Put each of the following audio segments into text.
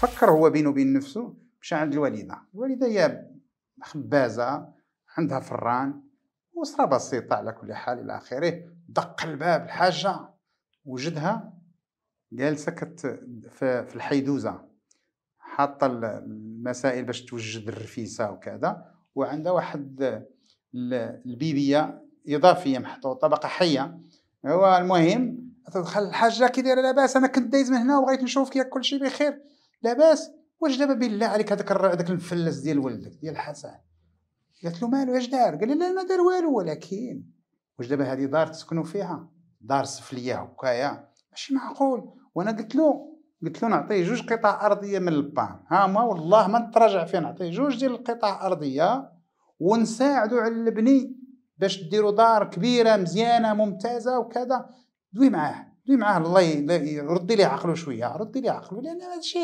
فكر هو بينه وبين نفسه مشى عند الوالده الوالده هي خبازه عندها فران وصرا بسيطه على كل حال الى اخره دق الباب الحاجه وجدها جالسه كت في الحيدوزه حاطه المسائل باش توجد الرفيسه وكذا وعندها واحد البيبيه اضافيه محطوطه باقا حيه هو المهم تدخل الحاجه كي دايره لاباس انا كنت دايز من هنا وبغيت نشوفك كل كلشي بخير لاباس واش دابا بالله عليك هذاك هذاك المفلس ديال ولدك ديال حسن قالت له مالو اش دار قال لا ما دار والو ولكن واش دابا هذه دار تسكنوا فيها دار سفليه هكايا ماشي معقول وانا قلت له قلت له نعطيه جوج قطع ارضيه من البان ها ما والله ما نتراجع فيه نعطيه جوج ديال القطع ارضيه ونساعدو على البني باش ديروا دار كبيره مزيانه ممتازه وكذا دوي معاه اللي معاه الله يرد لي عقله شويه رد لي عقله لان هذا الشيء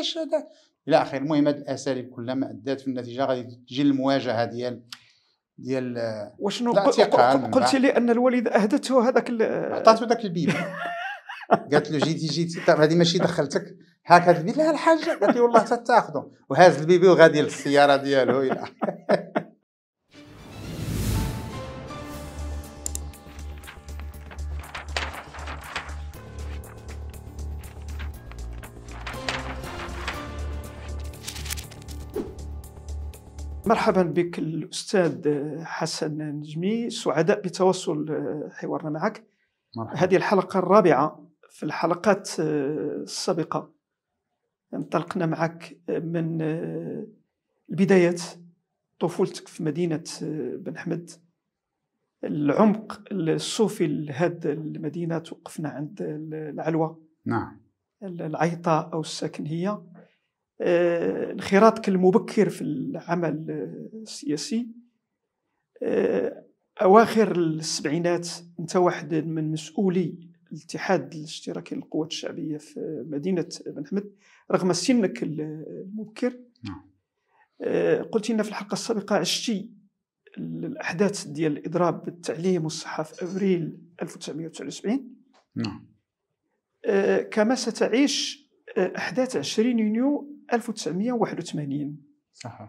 الى اخره المهم هذه الاساليب كلها ما ادات في النتيجه غادي تجي المواجهه ديال ديال وشنو قلت لي ان الوالده اهدته هذاك عطاته ذاك البيبي قالت له جيتي جيتي طيب هذه ماشي دخلتك هاك هذا لها لا الحاجه قالت لي والله حتى تاخذه وهاز البيبي وغادي للسياره ديالو الى اخره مرحبا بك الاستاذ حسن نجمي سعداء بتواصل آه، حوارنا معك مرحبا. هذه الحلقه الرابعه في الحلقات آه، السابقه انطلقنا معك آه، من البدايات طفولتك في مدينه بن حمد العمق الصوفي لهذه المدينه توقفنا عند العلوه نعم العيطه او هي آه، انخراطك المبكر في العمل السياسي آه، أواخر السبعينات أنت واحد من مسؤولي الاتحاد الاشتراكي للقوات الشعبية في مدينة بن حمد رغم سنك المبكر نعم. آه، قلت لنا في الحلقة السابقة عشتي الأحداث ديال الإضراب بالتعليم والصحة في أبريل 1979 نعم كما ستعيش احداث 20 يونيو 1981 صح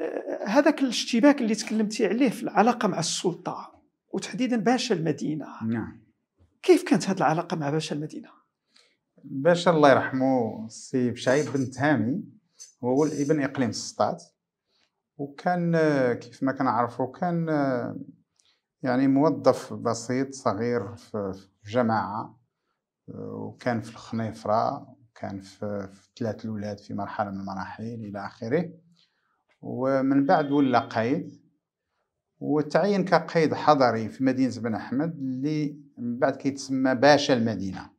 آه، هذاك الاشتباك اللي تكلمتي عليه في العلاقه مع السلطه وتحديدا باشا المدينه نعم كيف كانت هذه العلاقه مع باشا المدينه باشا الله يرحمه السي بشعيب بن تهامي هو ابن اقليم السطات وكان آه، كيف ما كنعرفوا كان آه، يعني موظف بسيط صغير في جماعه وكان في الخنيفره كان في, في ثلاث الأولاد في مرحلة من المراحل إلى آخره ومن بعد ولا قايد وتعين كقيد حضري في مدينة بن أحمد اللي من بعد كيتسمى باشا المدينة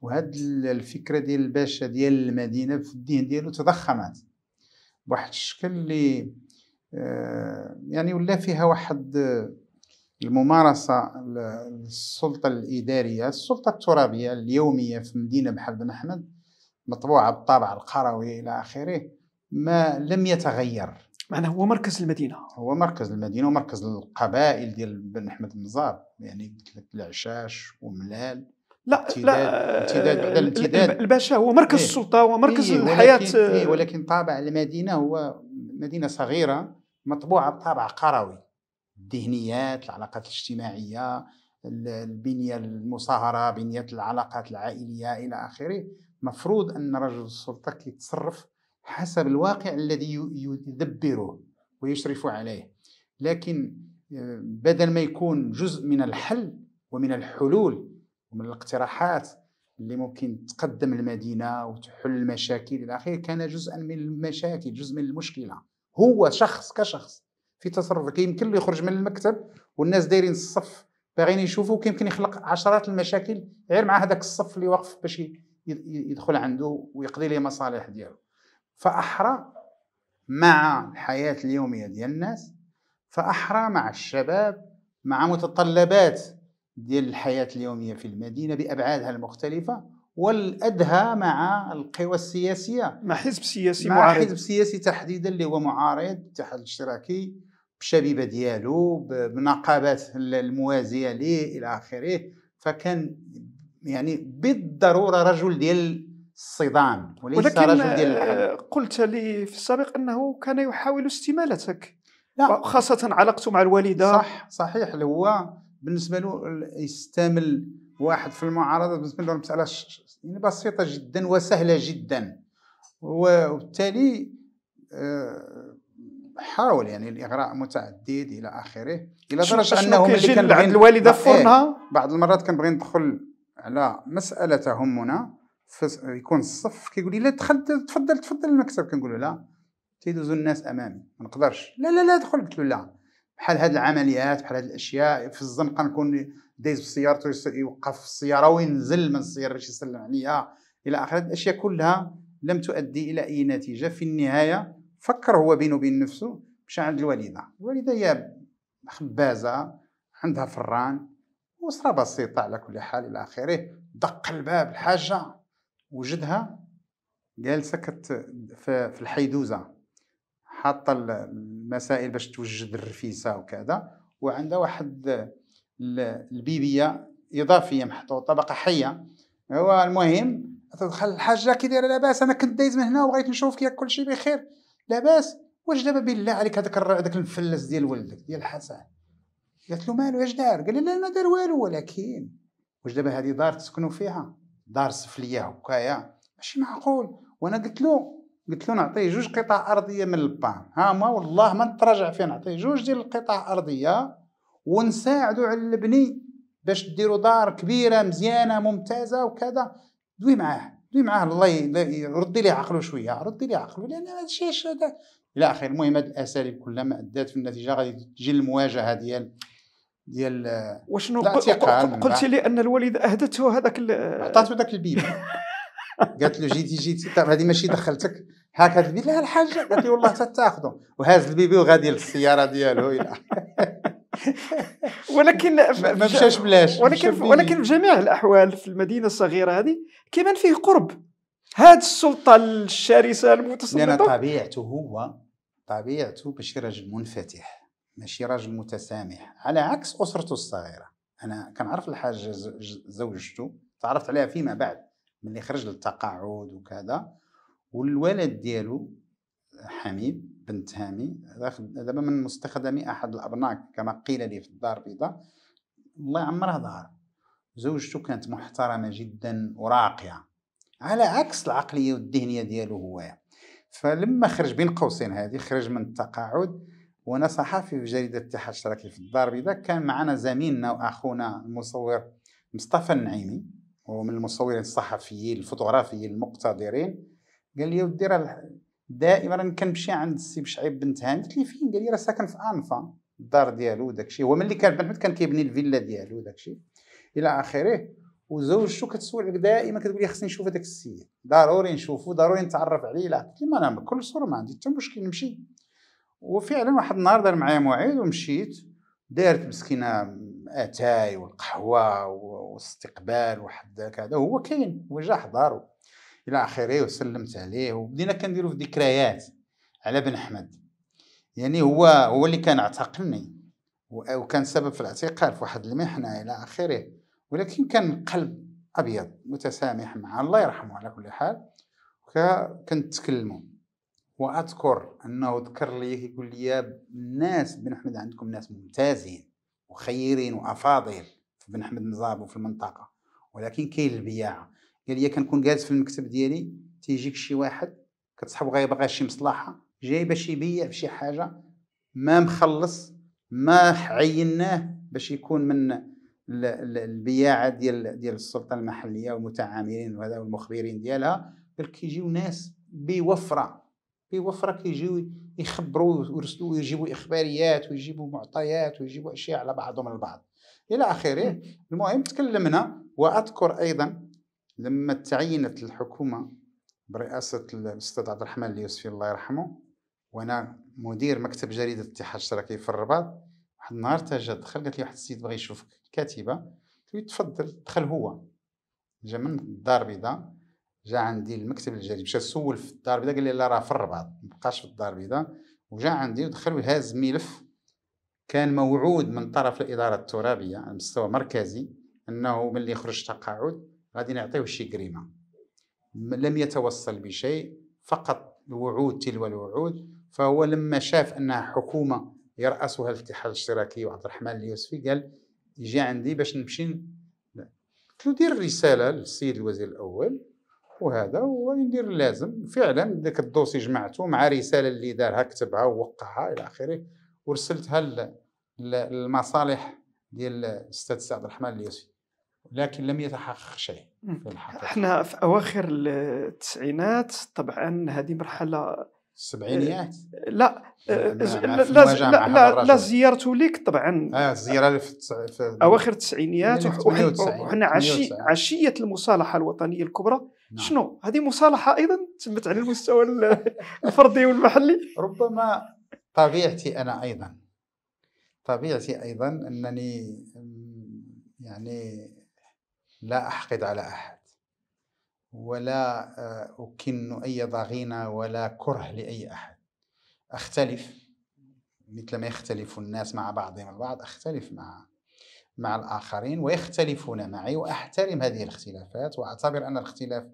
وهاد الفكرة ديال الباشا ديال المدينة في الدين ديالو تضخمت بواحد الشكل اللي آه، يعني ولا فيها واحد الممارسة السلطة الإدارية السلطة الترابية اليومية في مدينة بحال بن أحمد مطبوعه بالطابع القروي الى اخره ما لم يتغير معناه هو مركز المدينه هو مركز المدينه ومركز القبائل ديال بن احمد المزار يعني قلت لك العشاش وملال لا لا امتداد بعد آه، الامتداد الباشا هو مركز إيه السلطه هو مركز إيه الحياه ولكن, إيه آه. ولكن طابع المدينه هو مدينه صغيره مطبوعه بطابع قروي الذهنيات العلاقات الاجتماعيه البنيه المصاهره بنيه العلاقات العائليه الى اخره مفروض أن رجل السلطة يتصرف حسب الواقع الذي يدبره ويشرف عليه لكن آه، بدل ما يكون جزء من الحل ومن الحلول ومن الاقتراحات اللي ممكن تقدم المدينة وتحل المشاكل إلى آخره كان جزءا من المشاكل جزء من المشكلة هو شخص كشخص في تصرفه كيمكن له يخرج من المكتب والناس دايرين الصف باغيين يشوفوا كيمكن يخلق عشرات المشاكل غير مع هذاك الصف اللي واقف باش يدخل عنده ويقضي لي مصالح ديالو فاحرى مع الحياه اليوميه ديال الناس فاحرى مع الشباب مع متطلبات ديال الحياه اليوميه في المدينه بابعادها المختلفه والادهى مع القوى السياسيه مع حزب سياسي مع معارض حزب سياسي تحديدا اللي هو معارض الاتحاد الاشتراكي بالشبيبه ديالو بنقابات الموازيه ليه الى اخره فكان يعني بالضروره رجل ديال الصدام وليس ولكن رجل ديال آه، قلت لي في السابق انه كان يحاول استمالتك لا خاصه علاقته مع الوالده صح صحيح اللي هو بالنسبه له يستامل واحد في المعارضه بالنسبه له المساله يعني بسيطه جدا وسهله جدا وبالتالي آه، حاول يعني الاغراء متعدد الى اخره الى درجه انه ملي كان الوالده في إيه، فرنها بعض المرات كنبغي ندخل على مساله تهمنا يكون الصف كيقول لي لا دخل تفضل تفضل المكتب كنقول له لا تيدوزو الناس امامي ما نقدرش لا لا لا دخل قلت له لا بحال هاد العمليات بحال هاد الاشياء في الزنقه نكون دايز بسيارته يوقف في السياره وينزل من السياره باش يسلم عليا الى اخره الاشياء كلها لم تؤدي الى اي نتيجه في النهايه فكر هو بينه وبين نفسه مشى عند الوالده الوالده هي خبازه عندها فران أسرة بسيطة على كل حال إلى آخره دق الباب الحاجة وجدها جالسة كت في الحيدوزة حاطة المسائل باش توجد الرفيسة وكذا وعندها واحد البيبية إضافية محطوطة باقا حية هو المهم تدخل الحاجة كي دايرة لاباس أنا كنت دايز من هنا وبغيت نشوف كي كلشي بخير لاباس واش دابا بالله عليك هذاك هذاك المفلس ديال ولدك ديال حسن قالت له مالو اش دار قال لا ما دار والو ولكن واش دابا هذه دار تسكنوا فيها دار سفليه هكايا ماشي معقول وانا قلت له قلت له نعطيه جوج قطع ارضيه من البان ها ما والله ما نتراجع فيه نعطيه جوج ديال القطع ارضيه ونساعدو على البني باش ديروا دار كبيره مزيانه ممتازه وكذا دوي معاه دوي معاه الله يردي ليه عقله شويه ردي ليه عقله لان هذا الشيء الى اخره المهم هذه الاساليب كلها ما ادات في النتيجه غادي تجي المواجهه ديال ديال وشنو قلت لي ان الوالده اهدته هذاك عطاته ذاك البيبي قالت له جيتي جيتي طب هذه ماشي دخلتك هاك هذا البيب لها الحاجه قالت لي والله حتى وهاز البيبي وغادي للسياره ديالو الى ولكن ما مشاش بلاش ولكن في ولكن في جميع الاحوال في المدينه الصغيره هذه كيبان فيه قرب هاد السلطه الشرسه المتسلطه لان طبيعته هو طبيعته ماشي راجل منفتح ماشي راجل متسامح على عكس اسرته الصغيره انا كنعرف الحاج زوجته تعرفت عليها فيما بعد ملي خرج للتقاعد وكذا والولد ديالو حميد بنت تهامي دابا من مستخدمي احد الابناء كما قيل لي في الدار البيضاء الله يعمرها دار زوجته كانت محترمه جدا وراقيه على عكس العقليه والذهنيه ديالو هو فلما خرج بين قوسين هذه خرج من التقاعد وانا صحفي في جريده الاتحاد الاشتراكي في الدار البيضاء كان معنا زميلنا واخونا المصور مصطفى النعيمي ومن المصورين الصحفيين الفوتوغرافيين المقتدرين قال لي ودي راه دائما كنمشي عند السي بشعيب بنت هاني قلت لي فين قال لي راه ساكن في انفا الدار ديالو وداكشي هو ملي كان بن حمد كان كيبني الفيلا ديالو وداكشي الى اخره وزوجته كتسول عليك دائما كتقول لي خصني نشوف هذاك السيد ضروري نشوفه ضروري نتعرف عليه لا قلت لي ما انا بكل صوره ما عندي حتى مشكل نمشي وفعلا واحد النهار دار معايا موعد ومشيت دارت مسكينه اتاي والقهوه واستقبال واحد كذا هو كاين هو جا حضر الى اخره وسلمت عليه وبدينا كنديرو في ذكريات على بن احمد يعني هو هو اللي كان اعتقلني وكان سبب في الاعتقال في واحد المحنه الى اخره ولكن كان قلب ابيض متسامح مع الله يرحمه على كل حال كنتكلموا واذكر انه ذكر لي يقول لي يا الناس بن احمد عندكم ناس ممتازين وخيرين وافاضل في بن احمد مزاب وفي المنطقه ولكن كاين البياعه قال لي كنكون جالس في المكتب ديالي تيجيك شي واحد كتصحب غير باغي شي مصلحه جاي باش يبيع في شي حاجه ما مخلص ما عيناه باش يكون من البياعه ديال ديال السلطه المحليه والمتعاملين وهذا والمخبرين ديالها كيجيو ناس بوفره راك كيجيو يخبروا ويرسلوا ويجيبوا اخباريات ويجيبوا معطيات ويجيبوا اشياء على بعضهم البعض الى اخره المهم تكلمنا واذكر ايضا لما تعينت الحكومه برئاسه الاستاذ عبد الرحمن اليوسفي الله يرحمه وانا مدير مكتب جريده الاتحاد الاشتراكي في الرباط واحد النهار تاجا دخل قالت لي واحد السيد بغى يشوفك الكاتبه قلت تفضل دخل هو جا من الدار البيضاء جا عندي المكتب الجديد مشى سول في الدار البيضاء قال لي لا راه في الرباط مابقاش في الدار البيضاء وجا عندي ودخل وهاز ملف كان موعود من طرف الاداره الترابيه على مستوى مركزي انه ملي يخرج تقاعد غادي نعطيه شي كريمه لم يتوصل بشيء فقط الوعود تلو الوعود فهو لما شاف انها حكومه يراسها الاتحاد الاشتراكي وعبد الرحمن اليوسفي قال يجي عندي باش نمشي قلت له دير رساله للسيد الوزير الاول وهذا وندير اللازم فعلا ذاك الدوسي جمعته مع رساله اللي دارها كتبها ووقعها الى اخره ورسلتها للمصالح ديال الاستاذ سعد الرحمن اليوسفي لكن لم يتحقق شيء في الحقيقه احنا في اواخر التسعينات طبعا هذه مرحله السبعينيات آه، لا آه، لا لا, لا, لا زيارته ليك طبعا اه الزياره في, في اواخر التسعينيات وحنا عشي عشيه المصالحه الوطنيه الكبرى نعم. شنو هذه مصالحه ايضا تمت على المستوى الفردي والمحلي ربما طبيعتي انا ايضا طبيعتي ايضا انني يعني لا احقد على احد ولا آه، اكن اي ضغينه ولا كره لاي احد اختلف مثل ما يختلف الناس مع بعضهم البعض اختلف مع مع الآخرين ويختلفون معي وأحترم هذه الاختلافات وأعتبر أن الاختلاف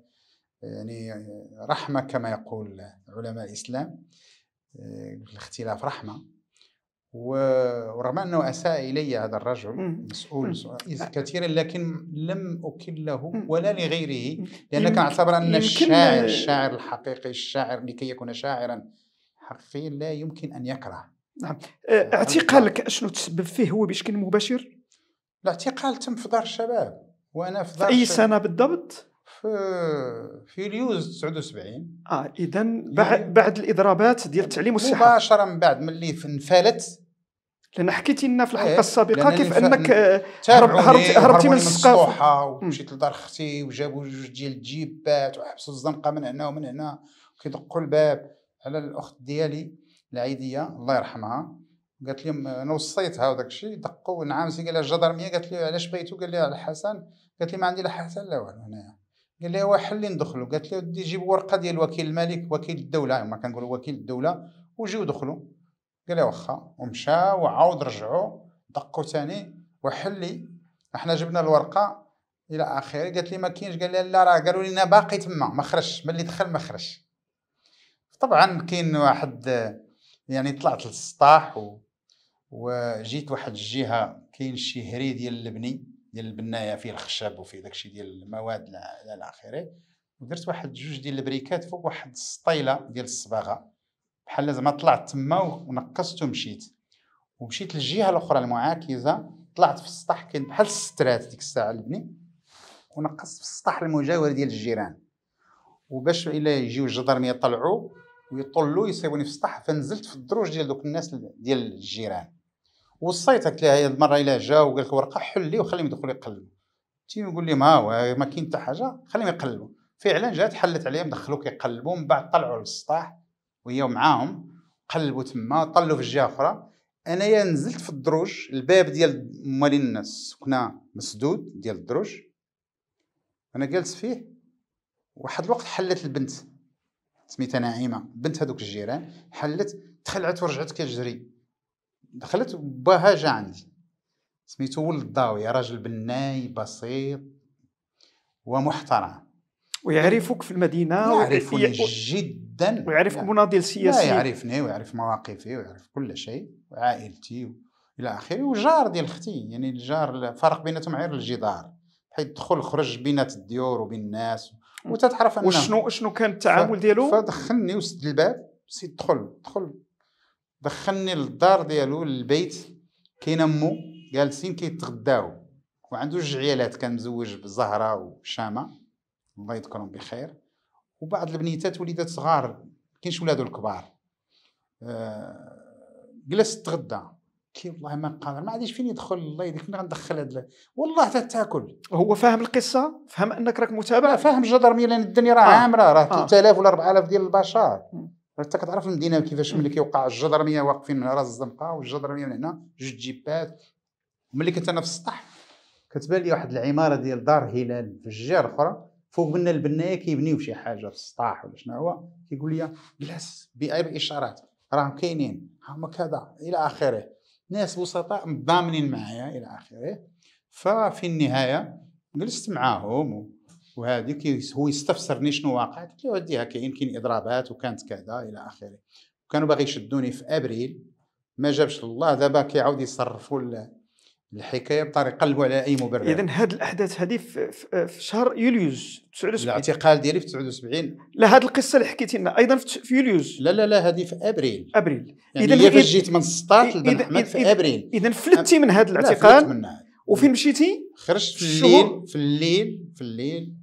يعني رحمة كما يقول علماء الإسلام آه، الاختلاف رحمة ورغم انه اساء الي هذا الرجل مسؤول كثيرا لكن لم اكله ولا لغيره لانك اعتبر ان الشاعر الشاعر الحقيقي الشاعر لكي يكون شاعرا حقيقيا لا يمكن ان يكره نعم آه، آه، اعتقالك شنو تسبب فيه هو بشكل مباشر؟ الاعتقال تم في دار الشباب وانا في دار في اي سنه بالضبط؟ في في اليوز 79 اه اذا يعني بعد بعد الاضرابات ديال التعليم والصحه مباشره من بعد ملي انفلت لان حكيتي لنا في الحلقه إيه، السابقه كيف انك هربتي هربتي من السقف ومشيت لدار اختي وجابوا جوج ديال الجيبات وحبسوا الزنقه من هنا ومن هنا وكيدقوا الباب على الاخت ديالي العيديه الله يرحمها قالت لهم انا وصيتها وداك الشيء دقوا سي قال لها الجدرميه قالت لي علاش بغيتو قال لي على الحسن قالت لي ما عندي لا حسن لا والو هنايا قال لي واحد اللي ندخلوا قالت لي ودي جيب ورقه ديال وكيل الملك وكيل الدوله ما كنقولوا وكيل الدوله وجيو دخلوا قال لي واخا ومشى وعاود رجعوا دقوا ثاني وحلي احنا جبنا الورقه الى اخره قالت لي ما كاينش قال لي لا راه قالوا لنا باقي تما ما خرجش ملي دخل ما خرجش طبعا كاين واحد يعني طلعت للسطاح وجيت واحد الجهه كاين شي هري ديال البني ديال البنايه فيه الخشب وفيه داكشي ديال المواد الى اخره ودرت واحد جوج ديال البريكات فوق واحد السطيله ديال الصباغه بحال زعما طلعت تما ونقصت ومشيت ومشيت للجهه الاخرى المعاكسه طلعت في السطح كاين بحال السترات ديك الساعه البني ونقصت في السطح المجاور ديال الجيران وباش الا يجيو الجدرميه يطلعوا ويطلوا يصيبوني في السطح فنزلت في الدروج ديال دوك الناس ديال الجيران وصيتك ليه المره الا جا وقال لك ورقه حل لي وخليهم يدخلوا يقلبوا تيجي نقول ما آه، هو ما كاين حتى حاجه خليهم يقلبوا فعلا جات حلت عليهم دخلوك يقلبوا من بعد طلعوا للسطاح وهي معاهم قلبوا تما طلوا في الجهه اخرى انايا نزلت في الدروج الباب ديال موالين الناس السكنه مسدود ديال الدروج انا جالس فيه واحد الوقت حلت البنت سميتها نعيمه بنت هذوك الجيران حلت تخلعت ورجعت كتجري دخلت جا عندي سميتو ولد الضاوية راجل بناي بسيط ومحترم ويعرفك في المدينة ويعرفني و... جدا ويعرفك يعني... مناضل سياسي يعرفني ويعرف مواقفي ويعرف كل شيء وعائلتي و... الى اخره وجار ديال اختي يعني الجار الفرق بيناتهم غير الجدار حيت دخل خرج بينات الديور وبين الناس وتتعرف انه وشنو شنو كان التعامل ديالو فدخلني وسد الباب سيد دخل دخل دخلني للدار ديالو للبيت كاين امو جالسين كيتغداو وعندو جوج عيالات كان مزوج بزهره وشامه الله يذكرهم بخير وبعض البنيتات وليدات صغار كاينش ولادو الكبار آه جلس تغدى كي والله ما قادر ما عنديش فين يدخل الله يديك فين غندخل هاد والله حتى تاكل هو فاهم القصه فهم انك راك متابع فاهم جدر ميلان الدنيا راه آه. عامره راه 3000 آه. ولا 4000 ديال البشر م. انت كتعرف المدينه كيفاش ملي كيوقع الجدرميه واقفين من راس الزنقه والجدرميه من هنا جوج جيبات ملي كنت انا في السطح كتبان لي واحد العماره ديال دار هلال في الجهه الاخرى فوق منا البنايه كيبنيو شي حاجه في السطح ولا شنو هو كيقول لي جلس بغير اشارات راهم كاينين هما كذا الى اخره ناس بسطاء متضامنين معايا الى اخره ففي النهايه جلست معاهم وهذيك هو يستفسرني شنو واقع قلت له وديها كاين يمكن اضرابات وكانت كذا الى اخره وكانوا باغي يشدوني في ابريل ما جابش الله دابا كيعاود يصرفوا الحكايه بطريقه قلبوا على اي مبرر اذا هاد الاحداث هذه في, في شهر يوليوز 79 الاعتقال ديالي في 79 لا هاد القصه اللي حكيتي لنا ايضا في يوليوز لا لا لا هذه في ابريل ابريل يعني اذا فاش جيت من 16 لبن احمد في ابريل اذا فلتي من هذا الاعتقال وفين مشيتي خرجت في الليل في الليل في الليل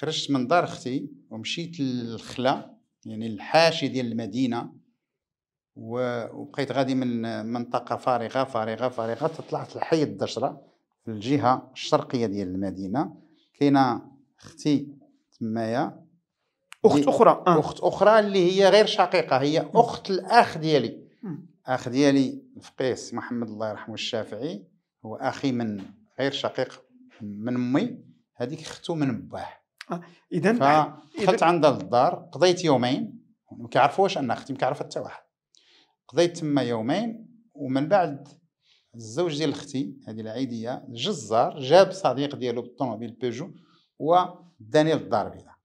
خرجت من دار اختي ومشيت للخلا يعني الحاشي ديال المدينه وبقيت غادي من منطقه فارغه فارغه فارغه طلعت لحي الدشره في الجهه الشرقيه ديال المدينه كاينه اختي تمايا اخت اخرى آه. اخت اخرى اللي هي غير شقيقه هي اخت الاخ ديالي اخ ديالي الفقيس محمد الله يرحمه الشافعي هو اخي من غير شقيق من امي هذيك اختو من باه آه، اذا دخلت عندها للدار قضيت يومين ما كيعرفوش ان اختي ما كيعرف حتى واحد قضيت تما يومين ومن بعد الزوج ديال اختي هذه العيديه الجزار جاب صديق ديالو بالطوموبيل بيجو وداني للدار البيضاء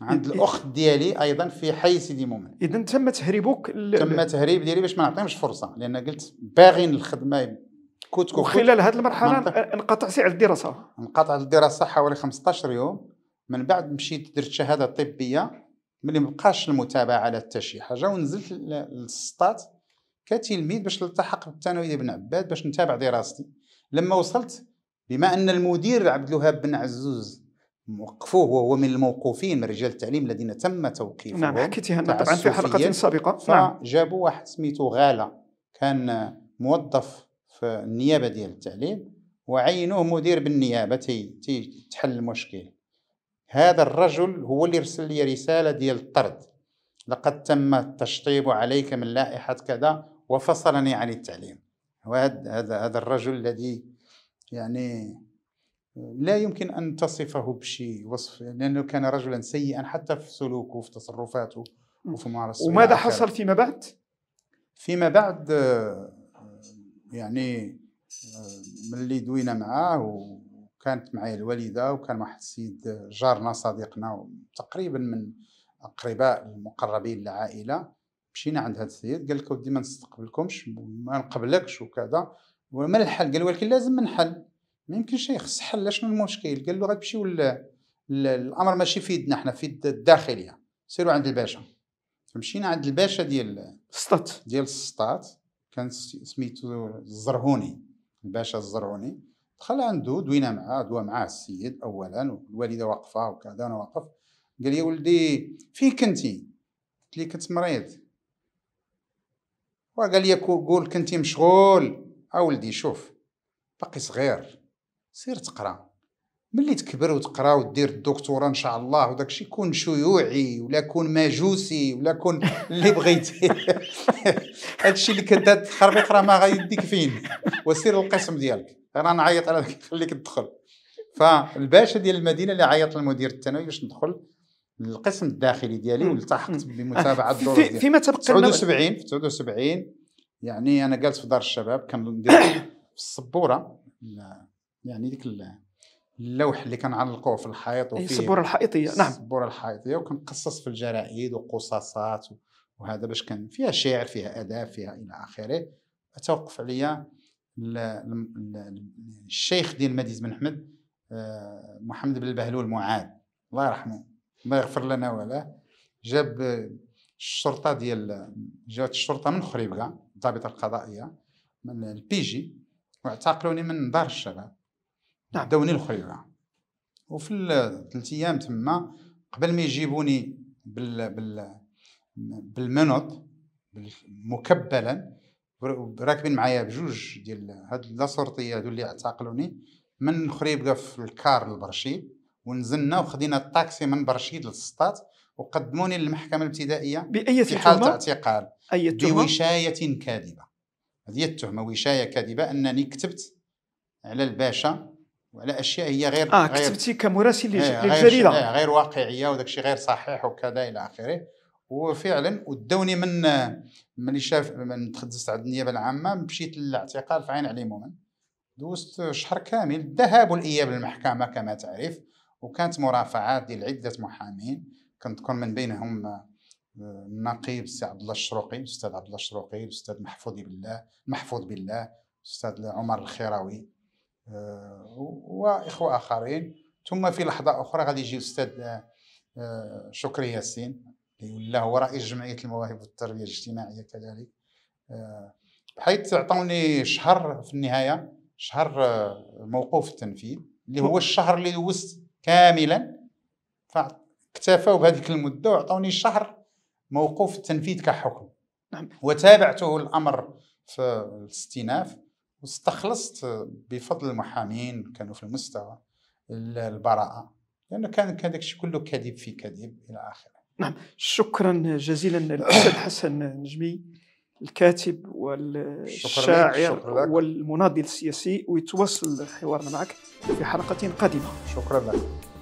عند الاخت ديالي ايضا في حي سيدي مؤمن اذا تم تهريبك تم تهريب ديالي باش ما نعطيهمش فرصه لان قلت باغين الخدمه كوت كوت وخلال هذه المرحله انقطعتي سعر الدراسه انقطعت الدراسه حوالي 15 يوم من بعد مشيت درت شهاده طبيه ملي مبقاش المتابعه على حتى شي حاجه ونزلت للسطات كتلميذ باش نلتحق بالثانويه ديال بن عباد باش نتابع دراستي لما وصلت بما ان المدير عبد الوهاب بن عزوز وقفوه وهو من الموقوفين من رجال التعليم الذين تم توقيفهم نعم حكيتها طبعا في حلقه سابقه نعم. فجابوا واحد سميتو غاله كان موظف في النيابه ديال التعليم وعينوه مدير بالنيابه تي تحل المشكل هذا الرجل هو اللي رسل لي رساله ديال الطرد لقد تم التشطيب عليك من لائحه كذا وفصلني عن التعليم وهذا هذا الرجل الذي يعني لا يمكن ان تصفه بشيء وصف لانه كان رجلا سيئا حتى في سلوكه وفي تصرفاته وفي ممارسة وماذا حصل فيما بعد؟ فيما بعد يعني ملي دوينا معاه كانت معي الوالده وكان واحد السيد جارنا صديقنا تقريبا من اقرباء المقربين للعائله مشينا عند هذا السيد قال لك ودي ما نستقبلكمش ما نقبلكش وكذا وما الحل قال ولكن لازم نحل ما يمكنش يخص حل شنو المشكل قال له غتمشيو الامر ماشي في يدنا حنا في الداخليه سيروا عند الباشا فمشينا عند الباشا ديال السطات ديال السطات كان سميتو الزرهوني الباشا الزرهوني دخل عنده دوينا معاه دوا معاه السيد اولا والوالده واقفه وكذا انا واقف قال لي ولدي فين كنتي قلت لي كنت مريض وقال لي قول كنتي مشغول اولدي آه شوف باقي صغير سير تقرا ملي تكبر وتقرا ودير الدكتوراه ان شاء الله وداكشي كون شيوعي ولا كون مجوسي ولا كون اللي بغيتي هادشي اللي كنت تخربيق راه ما غيديك فين وسير القسم ديالك انا نعيط على خليك تدخل فالباشا ديال المدينه اللي عيط للمدير الثانوي باش ندخل للقسم الداخلي ديالي والتحقت بمتابعه الدروس ديالي فيما تبقى 79 في 79 يعني انا جالس في دار الشباب كندير في السبوره يعني ديك اللوح اللي كنعلقوه في الحائط وفي السبوره الحائطيه نعم السبوره الحائطيه وكنقصص في الجرايد وقصاصات وهذا باش كان فيها شعر فيها اداب فيها الى اخره توقف عليا الشيخ ديال مديز بن احمد آه، محمد بن البهلول معاد الله يرحمه ما يغفر لنا ولا جاب الشرطه ديال جات الشرطه من خريبكا الضابطه القضائيه من البي جي واعتقلوني من دار الشباب نعم داوني لخريبكه وفي الثلاث ايام تما قبل ما يجيبوني بال بال بالمنط مكبلا راكبين معايا بجوج ديال هاد لاسورتي هادو اللي اعتقلوني من خريبكا في الكار لبرشيد ونزلنا وخدينا الطاكسي من برشيد للسطات وقدموني للمحكمه الابتدائيه باي أية في حاله اعتقال اي تهمه بوشايه كاذبه هذه التهمه وشايه كاذبه انني كتبت على الباشا وعلى اشياء هي غير اه كتبتي كمراسل إيه، للجريده غير, إيه، غير واقعيه وداك غير صحيح وكذا الى اخره وفعلا ودوني من ملي شاف من تخدزت عند النيابه العامه مشيت للاعتقال في عين علي مومن دوزت شهر كامل الذهاب والاياب للمحكمه كما تعرف وكانت مرافعات ديال عده محامين كنذكر من بينهم آه، النقيب سي عبد الله الشروقي الاستاذ عبد الله الشروقي الاستاذ محفوظ بالله محفوظ بالله الاستاذ عمر الخيراوي آه، واخوه اخرين ثم في لحظه اخرى غادي يجي الاستاذ آه، شكري ياسين اللي هو رئيس جمعيه المواهب والتربيه الاجتماعيه كذلك آه، بحيث عطوني شهر في النهايه شهر آه، موقوف التنفيذ اللي هو الشهر اللي دوزت كاملا فاكتفوا بهذيك المده وعطوني شهر موقوف التنفيذ كحكم نعم وتابعته الامر في الاستئناف واستخلصت بفضل المحامين كانوا في المستوى البراءه لانه كان هذاك كله كذب في كذب الى اخره نعم شكرا جزيلا الاستاذ حسن نجمي الكاتب والشاعر والمناضل السياسي ويتواصل حوارنا معك في حلقه قادمه شكرا لك